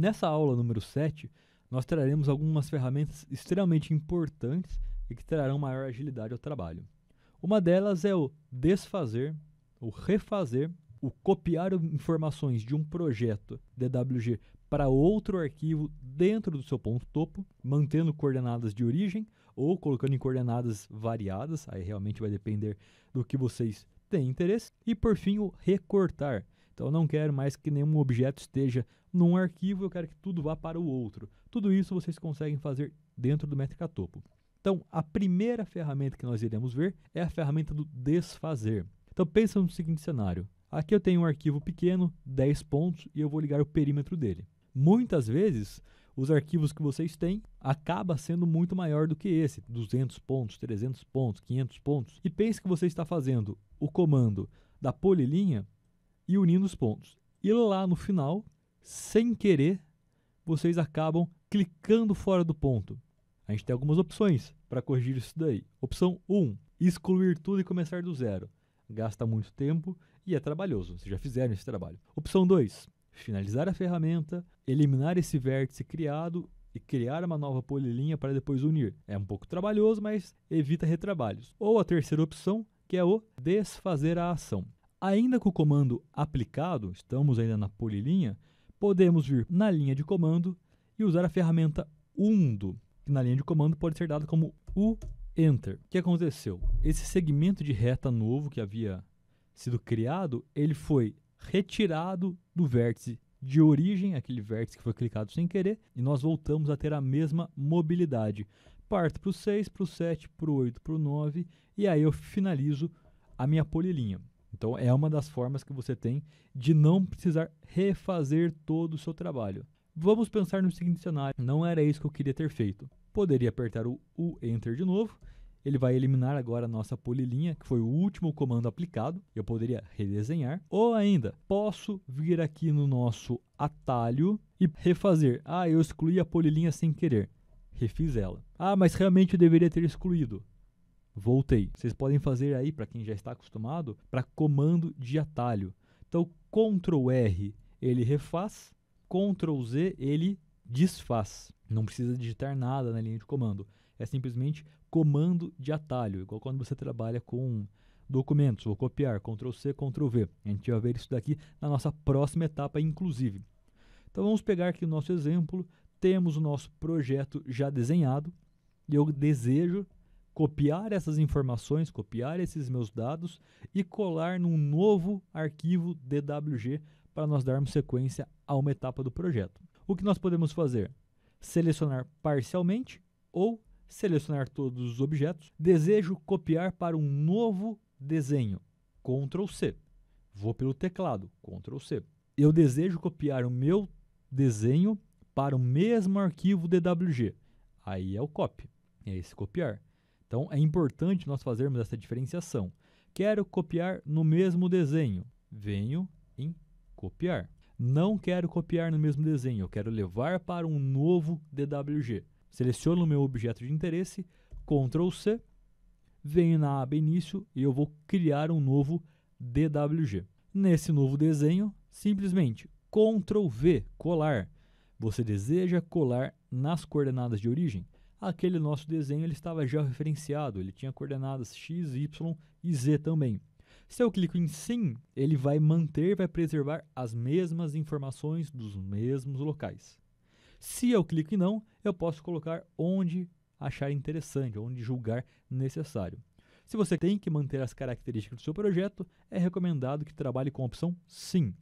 Nessa aula número 7, nós traremos algumas ferramentas extremamente importantes e que trarão maior agilidade ao trabalho. Uma delas é o desfazer, o refazer, o copiar informações de um projeto DWG para outro arquivo dentro do seu ponto topo, mantendo coordenadas de origem ou colocando em coordenadas variadas, aí realmente vai depender do que vocês têm interesse. E por fim, o recortar, então eu não quero mais que nenhum objeto esteja num arquivo, eu quero que tudo vá para o outro. Tudo isso vocês conseguem fazer dentro do Topo. Então, a primeira ferramenta que nós iremos ver é a ferramenta do desfazer. Então, pensa no seguinte cenário. Aqui eu tenho um arquivo pequeno, 10 pontos, e eu vou ligar o perímetro dele. Muitas vezes, os arquivos que vocês têm acaba sendo muito maior do que esse, 200 pontos, 300 pontos, 500 pontos. E pense que você está fazendo o comando da polilinha e unindo os pontos. E lá no final, sem querer, vocês acabam clicando fora do ponto. A gente tem algumas opções para corrigir isso daí. Opção 1, excluir tudo e começar do zero. Gasta muito tempo e é trabalhoso. Vocês já fizeram esse trabalho. Opção 2, finalizar a ferramenta, eliminar esse vértice criado e criar uma nova polilinha para depois unir. É um pouco trabalhoso, mas evita retrabalhos. Ou a terceira opção, que é o desfazer a ação. Ainda com o comando aplicado, estamos ainda na polilinha, podemos vir na linha de comando e usar a ferramenta undo, que na linha de comando pode ser dado como u enter. O que aconteceu? Esse segmento de reta novo que havia sido criado, ele foi retirado do vértice de origem, aquele vértice que foi clicado sem querer, e nós voltamos a ter a mesma mobilidade. Parto para o 6, para o 7, para o 8, para o 9, e aí eu finalizo a minha polilinha. Então é uma das formas que você tem de não precisar refazer todo o seu trabalho. Vamos pensar no seguinte cenário: não era isso que eu queria ter feito. Poderia apertar o, o Enter de novo. Ele vai eliminar agora a nossa polilinha, que foi o último comando aplicado. Eu poderia redesenhar. Ou ainda, posso vir aqui no nosso atalho e refazer. Ah, eu excluí a polilinha sem querer. Refiz ela. Ah, mas realmente eu deveria ter excluído voltei. Vocês podem fazer aí, para quem já está acostumado, para comando de atalho. Então, Ctrl R ele refaz, Ctrl Z ele desfaz. Não precisa digitar nada na linha de comando. É simplesmente comando de atalho, igual quando você trabalha com documentos. Vou copiar, Ctrl C, Ctrl V. A gente vai ver isso daqui na nossa próxima etapa, inclusive. Então vamos pegar aqui o nosso exemplo. Temos o nosso projeto já desenhado. E eu desejo copiar essas informações, copiar esses meus dados e colar num novo arquivo DWG para nós darmos sequência a uma etapa do projeto. O que nós podemos fazer? Selecionar parcialmente ou selecionar todos os objetos. Desejo copiar para um novo desenho. Ctrl C. Vou pelo teclado, Ctrl C. Eu desejo copiar o meu desenho para o mesmo arquivo DWG. Aí é o copy, é esse copiar. Então é importante nós fazermos essa diferenciação. Quero copiar no mesmo desenho. Venho em copiar. Não quero copiar no mesmo desenho, eu quero levar para um novo DWG. Seleciono o meu objeto de interesse, Ctrl C, venho na aba início e eu vou criar um novo DWG. Nesse novo desenho, simplesmente Ctrl V, colar. Você deseja colar nas coordenadas de origem? aquele nosso desenho ele estava referenciado ele tinha coordenadas x, y e z também. Se eu clico em sim, ele vai manter, vai preservar as mesmas informações dos mesmos locais. Se eu clico em não, eu posso colocar onde achar interessante, onde julgar necessário. Se você tem que manter as características do seu projeto, é recomendado que trabalhe com a opção sim.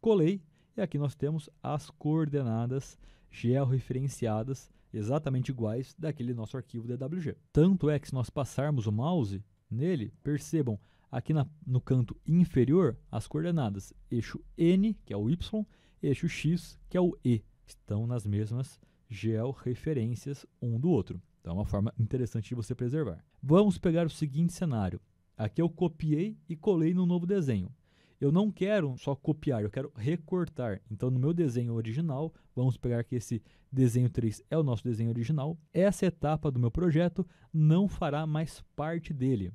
Colei e aqui nós temos as coordenadas georreferenciadas exatamente iguais daquele nosso arquivo DWG. Tanto é que se nós passarmos o mouse nele, percebam aqui na, no canto inferior as coordenadas eixo N, que é o Y, eixo X, que é o E, estão nas mesmas georreferências um do outro. Então é uma forma interessante de você preservar. Vamos pegar o seguinte cenário. Aqui eu copiei e colei no novo desenho. Eu não quero só copiar, eu quero recortar. Então, no meu desenho original, vamos pegar que esse desenho 3 é o nosso desenho original. Essa etapa do meu projeto não fará mais parte dele.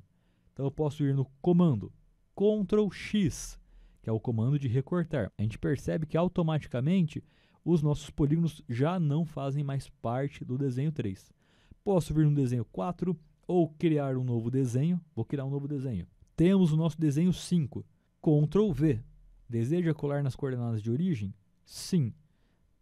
Então, eu posso ir no comando Ctrl X, que é o comando de recortar. A gente percebe que automaticamente os nossos polígonos já não fazem mais parte do desenho 3. Posso vir no desenho 4 ou criar um novo desenho. Vou criar um novo desenho. Temos o nosso desenho 5. Ctrl V. Deseja colar nas coordenadas de origem? Sim.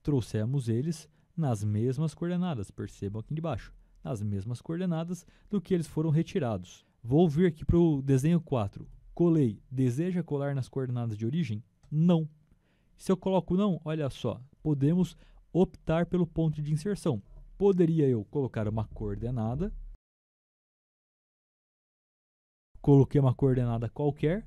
Trouxemos eles nas mesmas coordenadas, percebam aqui embaixo, nas mesmas coordenadas do que eles foram retirados. Vou vir aqui para o desenho 4. Colei. Deseja colar nas coordenadas de origem? Não. Se eu coloco não, olha só, podemos optar pelo ponto de inserção. Poderia eu colocar uma coordenada. Coloquei uma coordenada qualquer,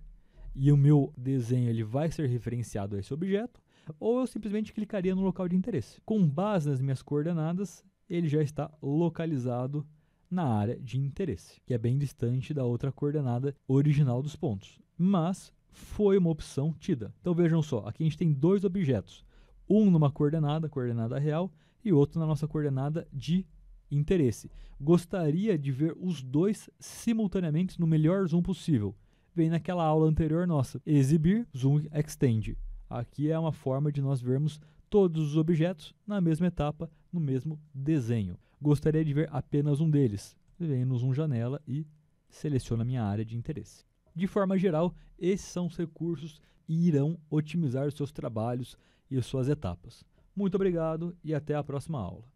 e o meu desenho ele vai ser referenciado a esse objeto, ou eu simplesmente clicaria no local de interesse. Com base nas minhas coordenadas, ele já está localizado na área de interesse, que é bem distante da outra coordenada original dos pontos. Mas foi uma opção tida. Então vejam só, aqui a gente tem dois objetos, um numa coordenada, coordenada real, e outro na nossa coordenada de interesse. Gostaria de ver os dois simultaneamente no melhor zoom possível vem naquela aula anterior nossa. Exibir, zoom, extend. Aqui é uma forma de nós vermos todos os objetos na mesma etapa, no mesmo desenho. Gostaria de ver apenas um deles. Venho no zoom janela e seleciono a minha área de interesse. De forma geral, esses são os recursos e irão otimizar os seus trabalhos e suas etapas. Muito obrigado e até a próxima aula.